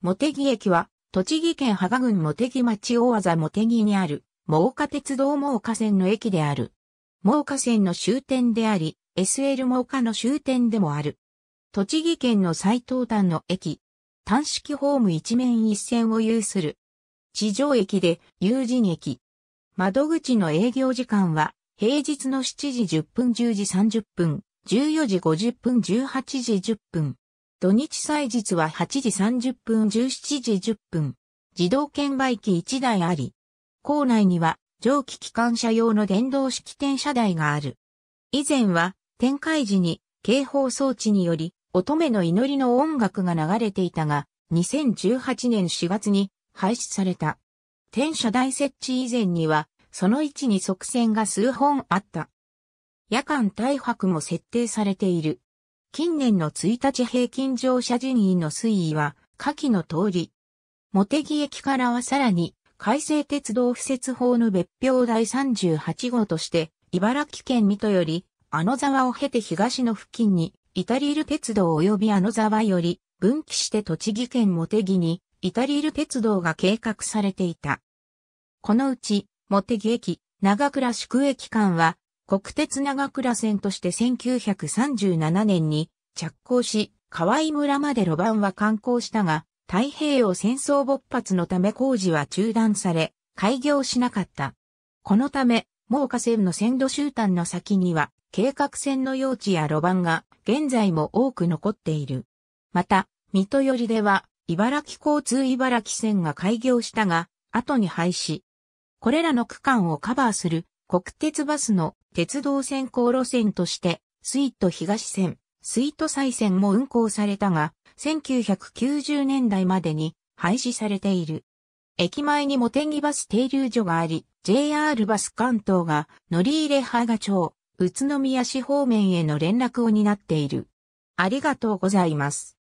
茂木駅は、栃木県芳賀郡茂木町大技茂木にある、真岡鉄道真岡線の駅である。真岡線の終点であり、SL 真岡の終点でもある。栃木県の最東端の駅。単式ホーム一面一線を有する。地上駅で有人駅。窓口の営業時間は、平日の7時10分10時30分、14時50分18時10分。土日祭日は8時30分17時10分、自動券売機1台あり、校内には蒸気機関車用の電動式転車台がある。以前は展開時に警報装置により乙女の祈りの音楽が流れていたが、2018年4月に廃止された。転車台設置以前には、その位置に側線が数本あった。夜間大白も設定されている。近年の1日平均乗車人員の推移は、下記の通り。茂木駅からはさらに、改正鉄道不設法の別表第38号として、茨城県水戸より、あの沢を経て東の付近に、イタリール鉄道及びあの沢より、分岐して栃木県茂木に、イタリール鉄道が計画されていた。このうち、茂木駅、長倉宿駅間は、国鉄長倉線として1937年に着工し、河合村まで路盤は観光したが、太平洋戦争勃発のため工事は中断され、開業しなかった。このため、猛火線の線路終端の先には、計画線の用地や路盤が現在も多く残っている。また、水戸寄りでは、茨城交通茨城線が開業したが、後に廃止。これらの区間をカバーする国鉄バスの鉄道線航路線として、スイート東線、スイート西線も運行されたが、1990年代までに廃止されている。駅前に茂木バス停留所があり、JR バス関東が乗り入れ派が町、宇都宮市方面への連絡を担っている。ありがとうございます。